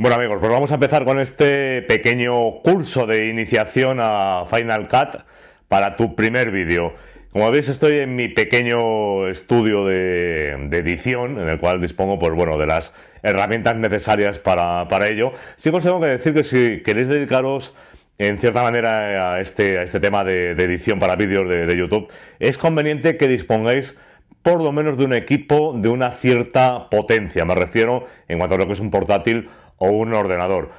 Bueno amigos, pues vamos a empezar con este pequeño curso de iniciación a Final Cut para tu primer vídeo. Como veis estoy en mi pequeño estudio de, edición en el cual dispongo pues bueno de las herramientas necesarias para, ello. Sí os pues tengo que decir que si queréis dedicaros en cierta manera a este, a este tema de, edición para vídeos de YouTube, es conveniente que dispongáis por lo menos de un equipo de una cierta potencia. Me refiero en cuanto a lo que es un portátil o un ordenador.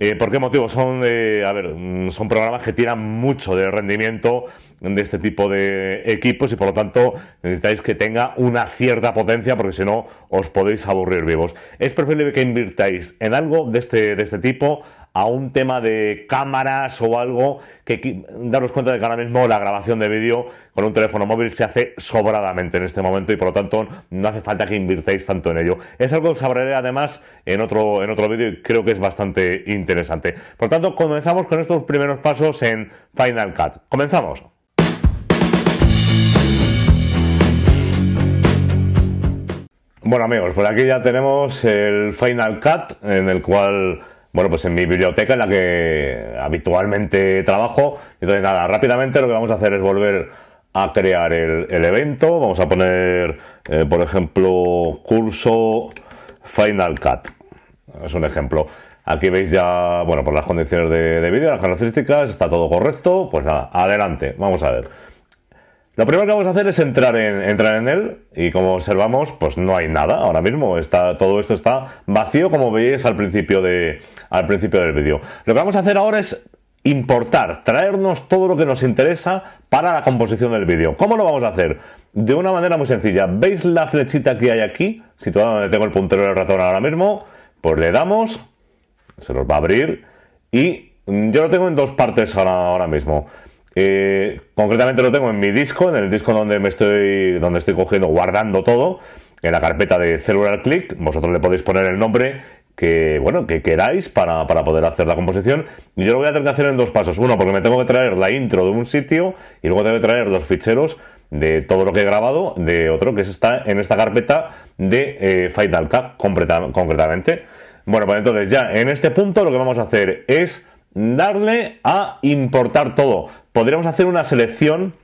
Eh, ¿Por qué motivo? Son, eh, a ver, mm, son programas que tiran mucho de rendimiento de este tipo de equipos y por lo tanto necesitáis que tenga una cierta potencia porque si no os podéis aburrir vivos. Es preferible que invirtáis en algo de este, de este tipo a un tema de cámaras o algo que daros cuenta de que ahora mismo la grabación de vídeo con un teléfono móvil se hace sobradamente en este momento y por lo tanto no hace falta que invirtáis tanto en ello. Es algo que os hablaré además en otro, en otro vídeo y creo que es bastante interesante. Por lo tanto, comenzamos con estos primeros pasos en Final Cut. Comenzamos. Bueno amigos, por aquí ya tenemos el Final Cut en el cual bueno, pues en mi biblioteca en la que habitualmente trabajo. Entonces, nada, rápidamente lo que vamos a hacer es volver a crear el, evento. Vamos a poner, eh, por ejemplo, curso Final Cut. Es un ejemplo. Aquí veis ya, bueno, por las condiciones de, de vídeo, las características, está todo correcto. Pues nada, adelante, vamos a ver. Lo primero que vamos a hacer es entrar en, entrar en él y como observamos, pues no hay nada ahora mismo. Está, todo esto está vacío como veis al principio, de, al principio del vídeo. Lo que vamos a hacer ahora es importar, traernos todo lo que nos interesa para la composición del vídeo. ¿Cómo lo vamos a hacer? De una manera muy sencilla. ¿Veis la flechita que hay aquí? Situada donde tengo el puntero del ratón ahora mismo. Pues le damos, se nos va a abrir y yo lo tengo en dos partes ahora, ahora mismo. Eh, concretamente lo tengo en mi disco, en el disco donde me estoy, donde estoy cogiendo, guardando todo, en la carpeta de celular Click. Vosotros le podéis poner el nombre que bueno que queráis para, poder hacer la composición. Y yo lo voy a tener que hacer en dos pasos. Uno, porque me tengo que traer la intro de un sitio y luego tengo que traer los ficheros de todo lo que he grabado de otro que está en esta carpeta de eh, Final Cut concretamente. Bueno, pues entonces ya en este punto lo que vamos a hacer es darle a importar todo podríamos hacer una selección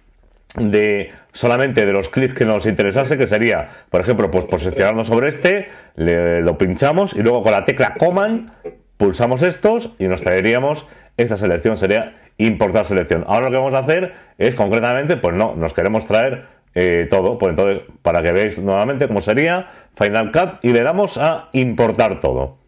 de solamente de los clips que nos interesase, que sería, por ejemplo, pues posicionarnos sobre este, lo pinchamos y luego con la tecla Command pulsamos estos y nos traeríamos esta selección, sería importar selección. Ahora lo que vamos a hacer es concretamente, pues no, nos queremos traer eh, todo, pues entonces, para que veáis nuevamente cómo sería Final Cut y le damos a importar todo.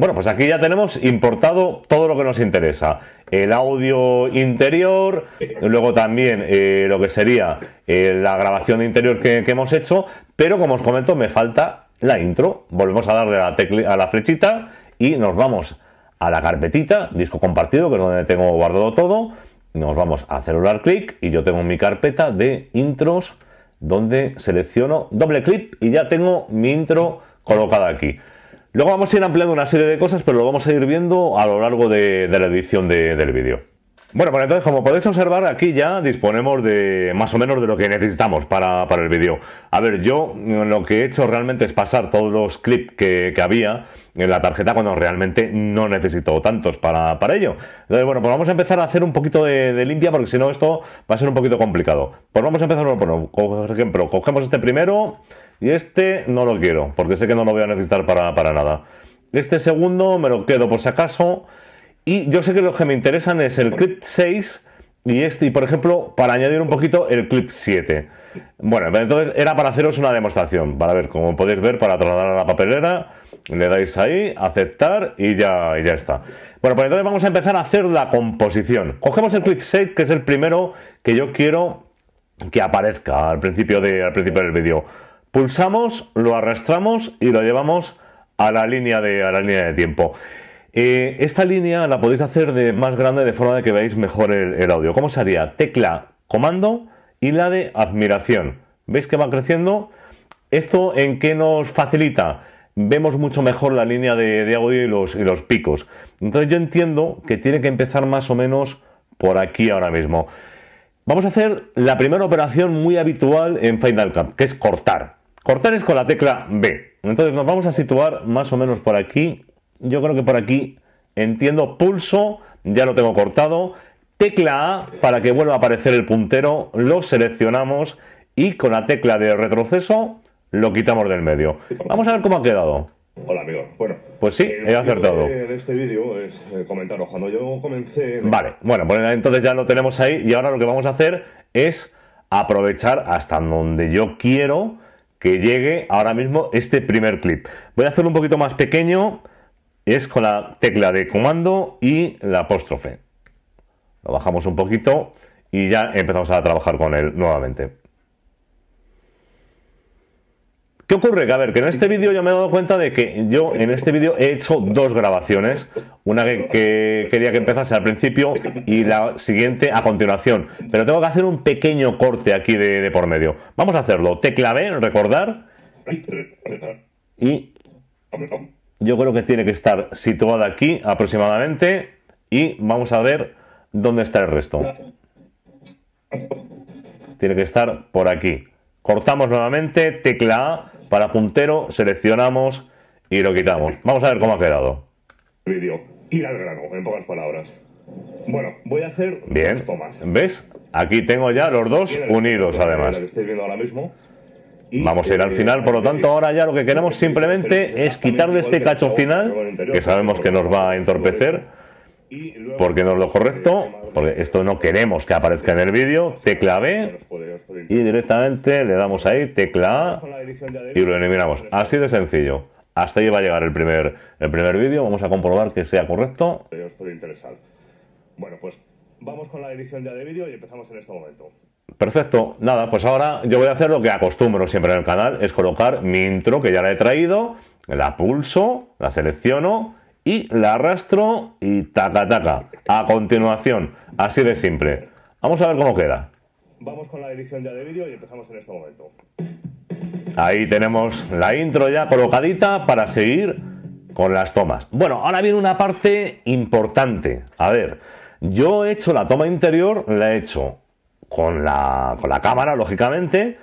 Bueno, pues aquí ya tenemos importado todo lo que nos interesa. El audio interior, luego también eh, lo que sería eh, la grabación de interior que, hemos hecho, pero como os comento me falta la intro. Volvemos a darle a la, a la flechita y nos vamos a la carpetita, disco compartido, que es donde tengo guardado todo. Nos vamos a celular clic y yo tengo mi carpeta de intros donde selecciono doble clic y ya tengo mi intro colocada aquí. Luego vamos a ir ampliando una serie de cosas, pero lo vamos a ir viendo a lo largo de, la edición del vídeo. Bueno, pues entonces, como podéis observar, aquí ya disponemos de más o menos de lo que necesitamos para, el vídeo. A ver, yo mm, lo que he hecho realmente es pasar todos los clips que, había en la tarjeta cuando realmente no necesito tantos para, ello. Entonces, bueno, pues vamos a empezar a hacer un poquito de, limpia porque si no esto va a ser un poquito complicado. Pues vamos a empezar, por, pues por ejemplo, cogemos este primero y este no lo quiero porque sé que no lo voy a necesitar para, para nada. Este segundo me lo quedo por si acaso... Y yo sé que los que me interesan es el clip 6 y este, y por ejemplo, para añadir un poquito, el clip 7. Bueno, entonces era para haceros una demostración, para ver, como podéis ver, para trasladar a la papelera, le dais ahí, aceptar y ya, ya está. Bueno, pues entonces vamos a empezar a hacer la composición. Cogemos el clip 6, que es el primero que yo quiero que aparezca al principio, principio del vídeo. Pulsamos, lo arrastramos y lo llevamos a la línea de, a la línea de tiempo. Eh, esta línea la podéis hacer de más grande de forma de que veáis mejor el, audio. ¿Cómo sería? Tecla comando y la de admiración. ¿Veis que va creciendo? ¿Esto en qué nos facilita? Vemos mucho mejor la línea de, audio y los, y los picos. Entonces yo entiendo que tiene que empezar más o menos por aquí ahora mismo. Vamos a hacer la primera operación muy habitual en Final Cut, que es cortar. Cortar es con la tecla B. Entonces nos vamos a situar más o menos por aquí yo creo que por aquí entiendo pulso, ya lo tengo cortado, tecla A para que vuelva a aparecer el puntero, lo seleccionamos y con la tecla de retroceso lo quitamos del medio. Vamos a ver cómo ha quedado. Hola amigo. bueno. Pues sí, he acertado. En este vídeo es eh, comentaros, cuando yo comencé... Vale, bueno, pues entonces ya lo tenemos ahí y ahora lo que vamos a hacer es aprovechar hasta donde yo quiero que llegue ahora mismo este primer clip. Voy a hacerlo un poquito más pequeño es con la tecla de comando y la apóstrofe. Lo bajamos un poquito y ya empezamos a trabajar con él nuevamente. ¿Qué ocurre? Que a ver, que en este vídeo yo me he dado cuenta de que yo en este vídeo he hecho dos grabaciones. Una que, quería que empezase al principio y la siguiente a continuación. Pero tengo que hacer un pequeño corte aquí de, de por medio. Vamos a hacerlo. Tecla B, recordar. Y yo creo que tiene que estar situada aquí aproximadamente y vamos a ver dónde está el resto. Tiene que estar por aquí. Cortamos nuevamente, tecla para puntero, seleccionamos y lo quitamos. Vamos a ver cómo ha quedado. Vídeo. Ir al grano, en pocas palabras. Bueno, voy a hacer Bien. Tomas. ¿Ves? Aquí tengo ya los dos unidos, además. Vamos a ir al eh, final, por lo tanto eh, ahora ya lo que eh, queremos simplemente es quitarle este cacho final, que sabemos que nos va a entorpecer, porque no es lo correcto, porque esto no queremos que aparezca en el vídeo, tecla B y directamente le damos ahí tecla A y lo eliminamos. Así de sencillo. Hasta ahí va a llegar el primer, el primer vídeo, vamos a comprobar que sea correcto. Bueno, pues vamos con la edición ya de vídeo y empezamos en este momento. Perfecto, nada, pues ahora yo voy a hacer lo que acostumbro siempre en el canal, es colocar mi intro que ya la he traído, la pulso, la selecciono y la arrastro y taca taca. A continuación, así de simple. Vamos a ver cómo queda. Vamos con la edición ya de vídeo y empezamos en este momento. Ahí tenemos la intro ya colocadita para seguir con las tomas. Bueno, ahora viene una parte importante. A ver, yo he hecho la toma interior, la he hecho con la, cámara, lógicamente,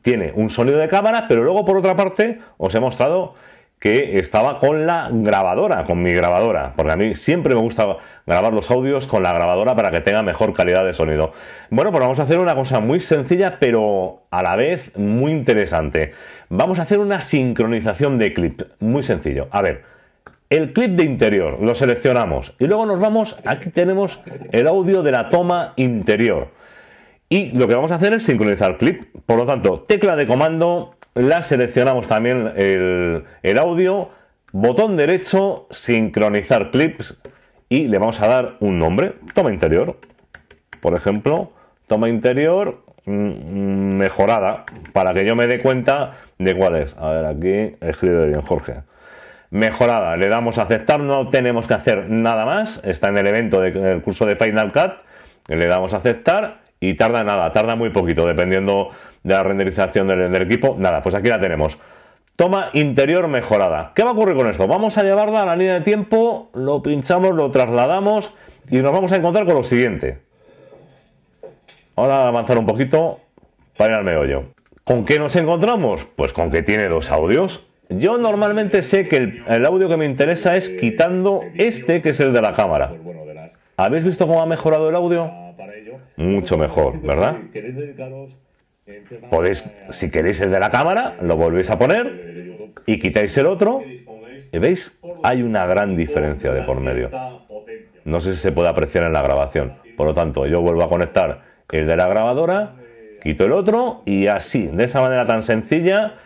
tiene un sonido de cámara, pero luego por otra parte os he mostrado que estaba con la grabadora, con mi grabadora, porque a mí siempre me gusta grabar los audios con la grabadora para que tenga mejor calidad de sonido. Bueno, pues vamos a hacer una cosa muy sencilla, pero a la vez muy interesante. Vamos a hacer una sincronización de clips, muy sencillo. A ver, el clip de interior lo seleccionamos y luego nos vamos, aquí tenemos el audio de la toma interior. Y lo que vamos a hacer es sincronizar clip. Por lo tanto, tecla de comando, la seleccionamos también el, audio, botón derecho, sincronizar clips y le vamos a dar un nombre, toma interior. Por ejemplo, toma interior mm, mm, mejorada, para que yo me dé cuenta de cuál es. A ver, aquí escrito bien Jorge. Mejorada, le damos a aceptar, no tenemos que hacer nada más, está en el evento del curso de Final Cut, le damos a aceptar y tarda nada, tarda muy poquito, dependiendo de la renderización del, equipo. Nada, pues aquí la tenemos. Toma interior mejorada. ¿Qué va a ocurrir con esto? Vamos a llevarla a la línea de tiempo, lo pinchamos, lo trasladamos y nos vamos a encontrar con lo siguiente. Ahora avanzar un poquito para ir al meollo. ¿Con qué nos encontramos? Pues con que tiene dos audios. Yo normalmente sé que el, el audio que me interesa es quitando este que es el de la cámara. ¿Habéis visto cómo ha mejorado el audio? Mucho mejor, ¿verdad? Eh, Podéis, si queréis el de la cámara, lo volvéis a poner y quitáis el otro. Y veis, hay una gran diferencia de por medio. No sé si se puede apreciar en la grabación. Por lo tanto, yo vuelvo a conectar el de la grabadora, quito el otro y así, de esa manera tan sencilla,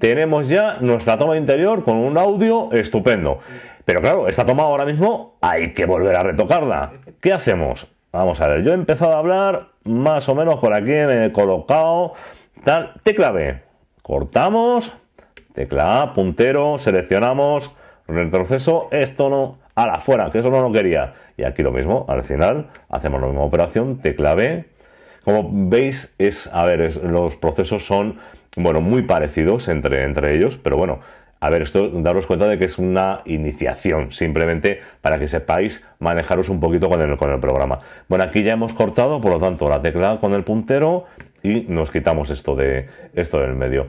tenemos ya nuestra toma interior con un audio estupendo. Pero claro, esta toma ahora mismo hay que volver a retocarla. ¿Qué hacemos? Vamos a ver, yo he empezado a hablar más o menos por aquí, me he colocado tal, tecla B, cortamos, tecla puntero, seleccionamos, retroceso, esto no, a la fuera, que eso no lo quería. Y aquí lo mismo, al final hacemos la misma operación, tecla B. Como veis, es, a ver, los procesos son, bueno, muy parecidos entre, entre ellos, pero bueno, a ver, esto daros cuenta de que es una iniciación, simplemente para que sepáis manejaros un poquito con el, con el programa. Bueno, aquí ya hemos cortado, por lo tanto, la tecla con el puntero y nos quitamos esto, de, esto del medio.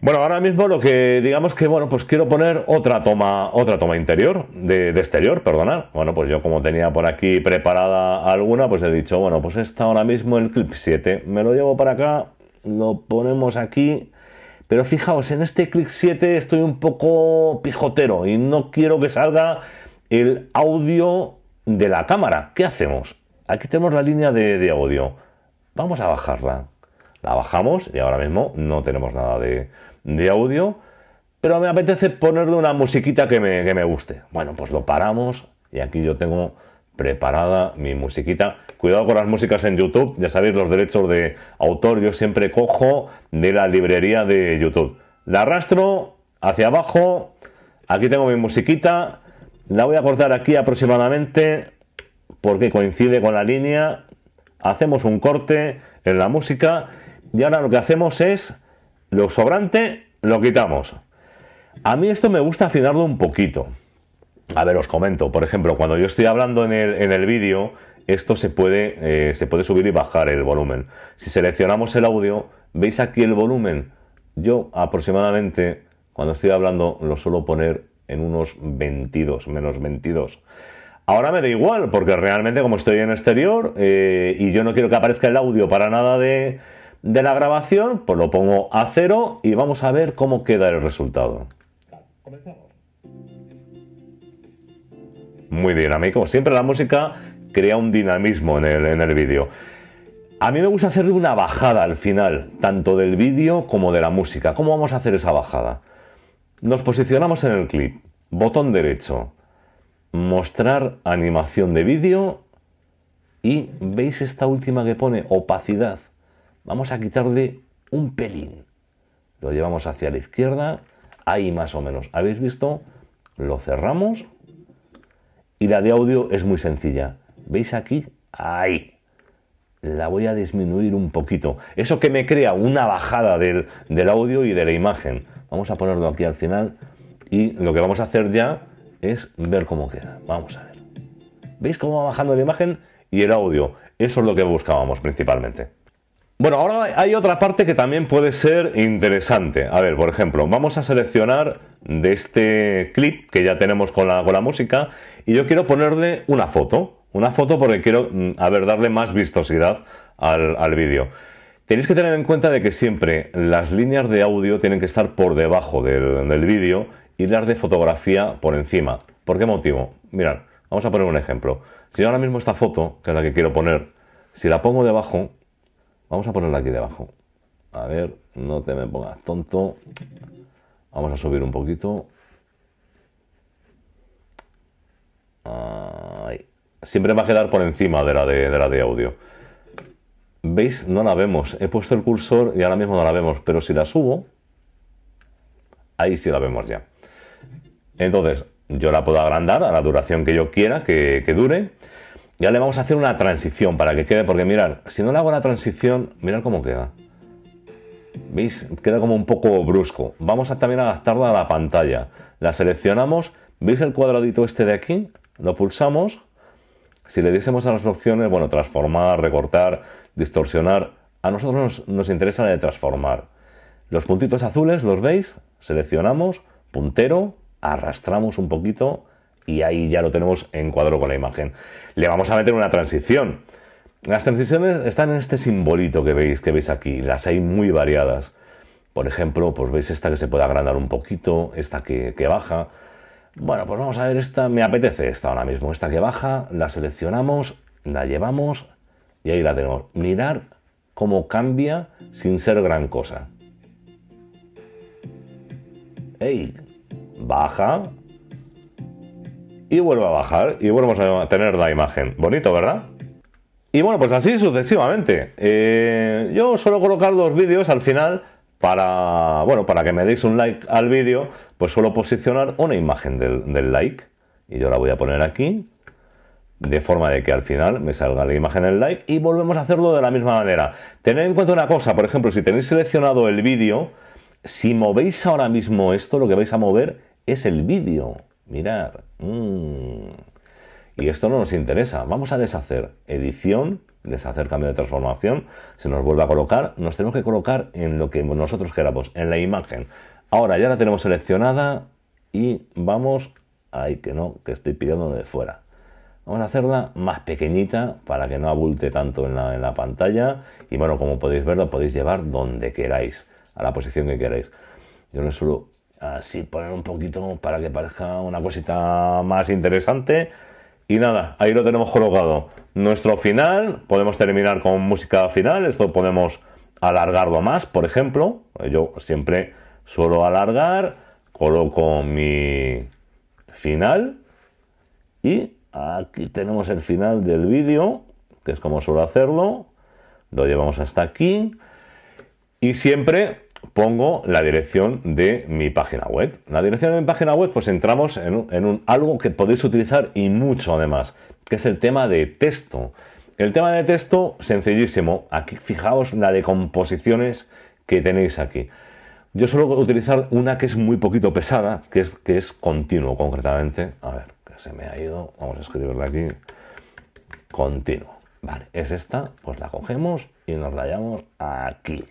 Bueno, ahora mismo lo que digamos que, bueno, pues quiero poner otra toma, otra toma interior, de, de exterior, perdonad. Bueno, pues yo como tenía por aquí preparada alguna, pues he dicho, bueno, pues está ahora mismo el clip 7. Me lo llevo para acá, lo ponemos aquí pero fijaos, en este clic 7 estoy un poco pijotero y no quiero que salga el audio de la cámara. ¿Qué hacemos? Aquí tenemos la línea de, audio. Vamos a bajarla. La bajamos y ahora mismo no tenemos nada de, audio. Pero me apetece ponerle una musiquita que me guste. Bueno, pues lo paramos y aquí yo tengo preparada mi musiquita. Cuidado con las músicas en YouTube, ya sabéis los derechos de autor, yo siempre cojo de la librería de YouTube. La arrastro hacia abajo, aquí tengo mi musiquita, la voy a cortar aquí aproximadamente porque coincide con la línea, hacemos un corte en la música y ahora lo que hacemos es lo sobrante lo quitamos. A mí esto me gusta afinarlo un poquito. A ver, os comento. Por ejemplo, cuando yo estoy hablando en el, en el vídeo, esto se puede, eh, se puede subir y bajar el volumen. Si seleccionamos el audio, veis aquí el volumen. Yo aproximadamente, cuando estoy hablando, lo suelo poner en unos 22, menos 22. Ahora me da igual, porque realmente como estoy en exterior eh, y yo no quiero que aparezca el audio para nada de, de la grabación, pues lo pongo a cero y vamos a ver cómo queda el resultado. Comenzamos muy dinámico. Siempre la música crea un dinamismo en el, en el vídeo. A mí me gusta hacer una bajada al final, tanto del vídeo como de la música. ¿Cómo vamos a hacer esa bajada? Nos posicionamos en el clip, botón derecho, mostrar animación de vídeo y veis esta última que pone opacidad. Vamos a quitarle un pelín. Lo llevamos hacia la izquierda, ahí más o menos. ¿Habéis visto? Lo cerramos y la de audio es muy sencilla. ¿Veis aquí? Ahí. La voy a disminuir un poquito. Eso que me crea una bajada del, audio y de la imagen. Vamos a ponerlo aquí al final. Y lo que vamos a hacer ya es ver cómo queda. Vamos a ver. ¿Veis cómo va bajando la imagen y el audio? Eso es lo que buscábamos principalmente. Bueno, ahora hay otra parte que también puede ser interesante. A ver, por ejemplo, vamos a seleccionar de este clip que ya tenemos con la, con la música y yo quiero ponerle una foto, una foto porque quiero, mm, a ver, darle más vistosidad al, vídeo. Tenéis que tener en cuenta de que siempre las líneas de audio tienen que estar por debajo del, del vídeo y las de fotografía por encima. ¿Por qué motivo? Mirad, vamos a poner un ejemplo. Si yo ahora mismo esta foto, que es la que quiero poner, si la pongo debajo, vamos a ponerla aquí debajo. A ver, no te me pongas tonto. Vamos a subir un poquito. Siempre va a quedar por encima de la de, la de audio. ¿Veis? No la vemos. He puesto el cursor y ahora mismo no la vemos. Pero si la subo, ahí sí la vemos ya. Entonces, yo la puedo agrandar a la duración que yo quiera que, que dure. Ya le vamos a hacer una transición para que quede, porque mirar, si no le hago la transición, mirar cómo queda. ¿Veis? Queda como un poco brusco. Vamos a también adaptarla a la pantalla. La seleccionamos. ¿Veis el cuadradito este de aquí? Lo pulsamos. Si le diésemos a las opciones, bueno, transformar, recortar, distorsionar, a nosotros nos, nos interesa de transformar. Los puntitos azules, ¿los veis? Seleccionamos, puntero, arrastramos un poquito y ahí ya lo tenemos en cuadro con la imagen. Le vamos a meter una transición. Las transiciones están en este simbolito que veis, que veis aquí. Las hay muy variadas. Por ejemplo, pues veis esta que se puede agrandar un poquito, esta que, baja. Bueno, pues vamos a ver esta. Me apetece esta ahora mismo. Esta que baja, la seleccionamos, la llevamos y ahí la tenemos. Mirar cómo cambia sin ser gran cosa. ¡Ey! Baja. Y vuelve a bajar y volvemos a tener la imagen. Bonito, ¿verdad? Y bueno, pues así sucesivamente. Eh, yo suelo colocar los vídeos al final para, bueno, para que me deis un like al vídeo, pues suelo posicionar una imagen del, like. Y yo la voy a poner aquí, de forma de que al final me salga la imagen del like y volvemos a hacerlo de la misma manera. Tened en cuenta una cosa, por ejemplo, si tenéis seleccionado el vídeo, si movéis ahora mismo esto, lo que vais a mover es el vídeo. Mirad. Mm. Y esto no nos interesa. Vamos a deshacer edición, deshacer cambio de transformación. Se nos vuelve a colocar. Nos tenemos que colocar en lo que nosotros queramos, en la imagen. Ahora ya la tenemos seleccionada y vamos... Ay, que no, que estoy pidiendo de fuera. Vamos a hacerla más pequeñita para que no abulte tanto en la, pantalla. Y bueno, como podéis ver, la podéis llevar donde queráis, a la posición que queráis. Yo no suelo así poner un poquito para que parezca una cosita más interesante y nada, ahí lo tenemos colocado. Nuestro final, podemos terminar con música final, esto podemos alargarlo más, por ejemplo. Yo siempre suelo alargar, coloco mi final y aquí tenemos el final del vídeo, que es como suelo hacerlo. Lo llevamos hasta aquí y siempre pongo la dirección de mi página web. La dirección de mi página web, pues entramos en, algo que podéis utilizar y mucho además, que es el tema de texto. El tema de texto, sencillísimo. Aquí fijaos la de composiciones que tenéis aquí. Yo suelo utilizar una que es muy poquito pesada, que es, que es continuo concretamente. A ver, que se me ha ido. Vamos a escribirla aquí. Continuo. Vale, es esta. Pues la cogemos y nos la llevamos aquí.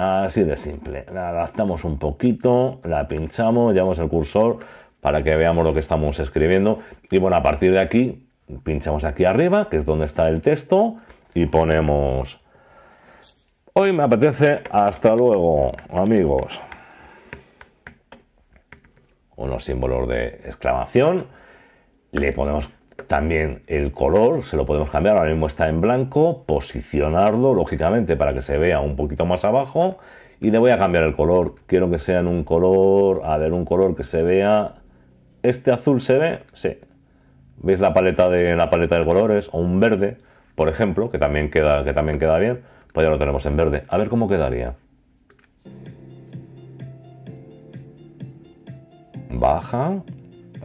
Así de simple. La adaptamos un poquito, la pinchamos, llevamos el cursor para que veamos lo que estamos escribiendo. Y bueno, a partir de aquí, pinchamos aquí arriba, que es donde está el texto, y ponemos... Hoy me apetece hasta luego, amigos. Unos símbolos de exclamación. Le ponemos también el color, se lo podemos cambiar, ahora mismo está en blanco, posicionarlo lógicamente para que se vea un poquito más abajo y le voy a cambiar el color. Quiero que sea en un color, a ver, un color que se vea... ¿Este azul se ve? Sí. ¿Veis la paleta de, la paleta de colores? O un verde, por ejemplo, que también queda, que también queda bien. Pues ya lo tenemos en verde. A ver cómo quedaría. Baja,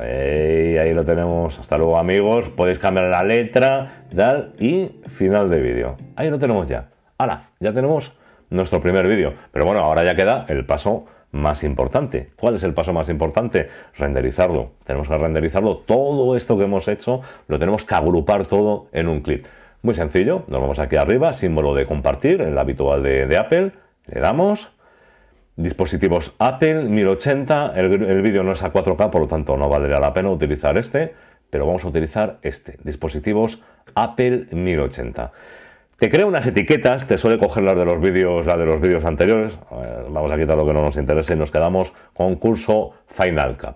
Ahí, ahí lo tenemos. Hasta luego amigos. Podéis cambiar la letra, tal, y final de vídeo. Ahí lo tenemos ya. ahora Ya tenemos nuestro primer vídeo. Pero bueno, ahora ya queda el paso más importante. ¿Cuál es el paso más importante? Renderizarlo. Tenemos que renderizarlo. Todo esto que hemos hecho lo tenemos que agrupar todo en un clip. Muy sencillo, nos vamos aquí arriba, símbolo de compartir, el habitual de Apple, le damos dispositivos Apple 1080, el, vídeo no es a 4K, por lo tanto no valdría la pena utilizar este, pero vamos a utilizar este, dispositivos Apple 1080. Te crea unas etiquetas, te suele coger las de los vídeos, la de los vídeos anteriores. vamos a quitar lo que no nos interese y nos quedamos con curso Final Cut.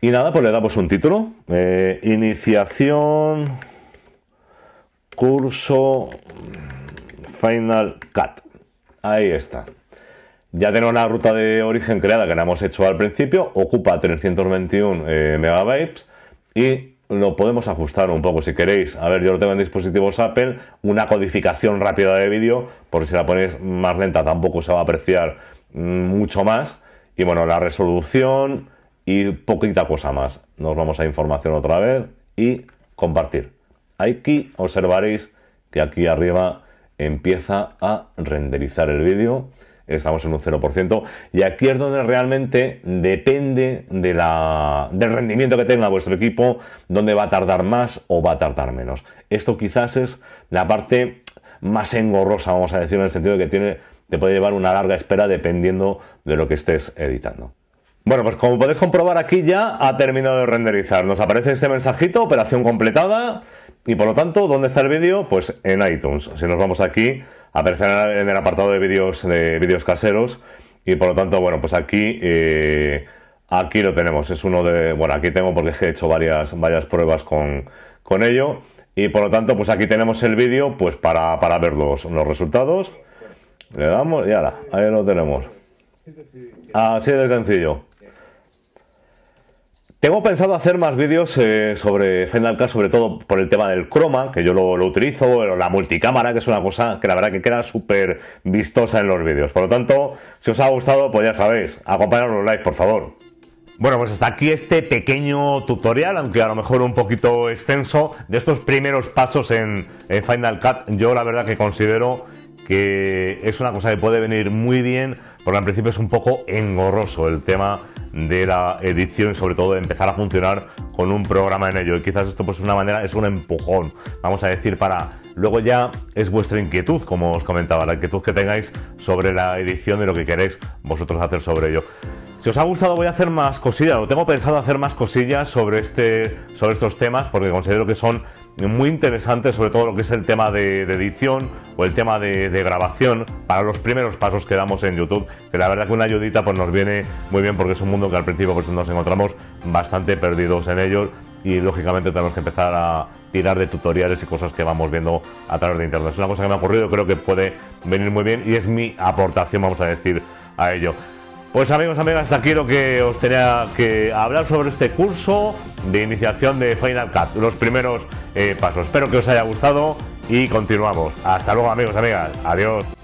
Y nada, pues le damos un título. Eh, iniciación curso mm, Final Cut. Ahí está. Ya tenemos la ruta de origen creada que la hemos hecho al principio, ocupa 321 eh, megabytes y lo podemos ajustar un poco si queréis. A ver, yo lo tengo en dispositivos Apple, una codificación rápida de vídeo, por si la ponéis más lenta tampoco se va a apreciar mm, mucho más. Y bueno, la resolución y poquita cosa más. Nos vamos a información otra vez y compartir. Aquí observaréis que aquí arriba empieza a renderizar el vídeo estamos en un 0%. Y aquí es donde realmente depende de la, del rendimiento que tenga vuestro equipo, donde va a tardar más o va a tardar menos. Esto quizás es la parte más engorrosa, vamos a decir, en el sentido de que tiene, te puede llevar una larga espera dependiendo de lo que estés editando. Bueno, pues como podéis comprobar aquí ya ha terminado de renderizar. Nos aparece este mensajito, operación completada, y por lo tanto, ¿dónde está el vídeo? Pues en iTunes. Si nos vamos aquí Aparecerá en el apartado de vídeos de vídeos caseros y por lo tanto, bueno, pues aquí eh, aquí lo tenemos. Es uno de, bueno, aquí tengo porque he hecho varias varias pruebas con, con ello y por lo tanto, pues aquí tenemos el vídeo pues para, para ver los, los resultados. Le damos y ahora, ahí lo tenemos. Así de sencillo. Tengo pensado hacer más vídeos eh, sobre Final Cut, sobre todo por el tema del croma, que yo lo, utilizo, la multicámara, que es una cosa que la verdad que queda súper vistosa en los vídeos. Por lo tanto, si os ha gustado, pues ya sabéis, acompañadnos los likes, por favor. Bueno, pues hasta aquí este pequeño tutorial, aunque a lo mejor un poquito extenso, de estos primeros pasos en, Final Cut. Yo la verdad que considero que es una cosa que puede venir muy bien, porque al principio es un poco engorroso el tema de la edición y sobre todo de empezar a funcionar con un programa en ello. Y quizás esto pues es una manera, es un empujón, vamos a decir, para luego ya es vuestra inquietud, como os comentaba, la inquietud que tengáis sobre la edición y lo que queréis vosotros hacer sobre ello. Si os ha gustado voy a hacer más cosillas, o tengo pensado hacer más cosillas sobre, este, sobre estos temas porque considero que son muy interesante, sobre todo lo que es el tema de, edición o el tema de, grabación para los primeros pasos que damos en YouTube, que la verdad que una ayudita pues nos viene muy bien porque es un mundo que al principio pues nos encontramos bastante perdidos en ello y lógicamente tenemos que empezar a tirar de tutoriales y cosas que vamos viendo a través de internet. Es una cosa que me ha ocurrido, creo que puede venir muy bien y es mi aportación, vamos a decir, a ello. Pues amigos, amigas, hasta aquí lo que os tenía que hablar sobre este curso de iniciación de Final Cut, los primeros eh, pasos. Espero que os haya gustado y continuamos. Hasta luego amigos, amigas. Adiós.